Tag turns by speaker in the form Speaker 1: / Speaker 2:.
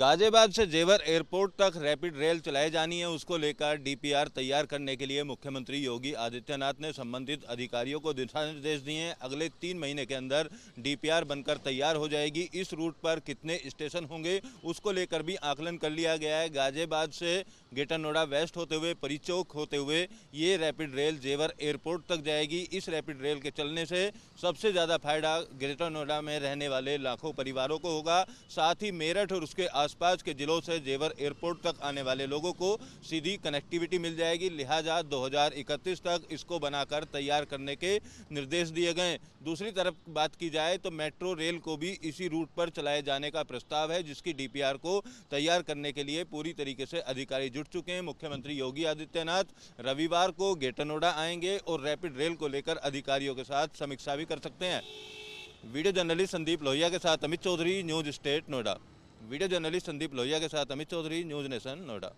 Speaker 1: गाजियाबाद से जेवर एयरपोर्ट तक रैपिड रेल चलाई जानी है उसको लेकर डीपीआर तैयार करने के लिए मुख्यमंत्री योगी आदित्यनाथ ने संबंधित अधिकारियों को दिशा निर्देश दिए हैं अगले तीन महीने के अंदर डीपीआर बनकर तैयार हो जाएगी इस रूट पर कितने स्टेशन होंगे उसको लेकर भी आकलन कर लिया गया है गाजियाबाद से ग्रेटर नोएडा वेस्ट होते हुए परिचौक होते हुए ये रैपिड रेल जेवर एयरपोर्ट तक जाएगी इस रैपिड रेल के चलने से सबसे ज़्यादा फायदा ग्रेटर नोएडा में रहने वाले लाखों परिवारों को होगा साथ ही मेरठ और उसके आसपास के ज़िलों से जेवर एयरपोर्ट तक आने वाले लोगों को सीधी कनेक्टिविटी मिल जाएगी लिहाजा 2031 तक इसको बनाकर तैयार करने के निर्देश दिए गए दूसरी तरफ बात की जाए तो मेट्रो रेल को भी इसी रूट पर चलाए जाने का प्रस्ताव है जिसकी डी को तैयार करने के लिए पूरी तरीके से अधिकारी जुट चुके हैं मुख्यमंत्री योगी आदित्यनाथ रविवार को गेटनोडा आएंगे और रैपिड रेल को लेकर अधिकारियों के साथ समीक्षा भी कर सकते हैं वीडियो जर्नलिस्ट संदीप लोहिया के साथ Amit Chaudhary news state Noida video journalist Sandeep Lohia के साथ अमित चौधरी न्यूज़ नेशन नोएडा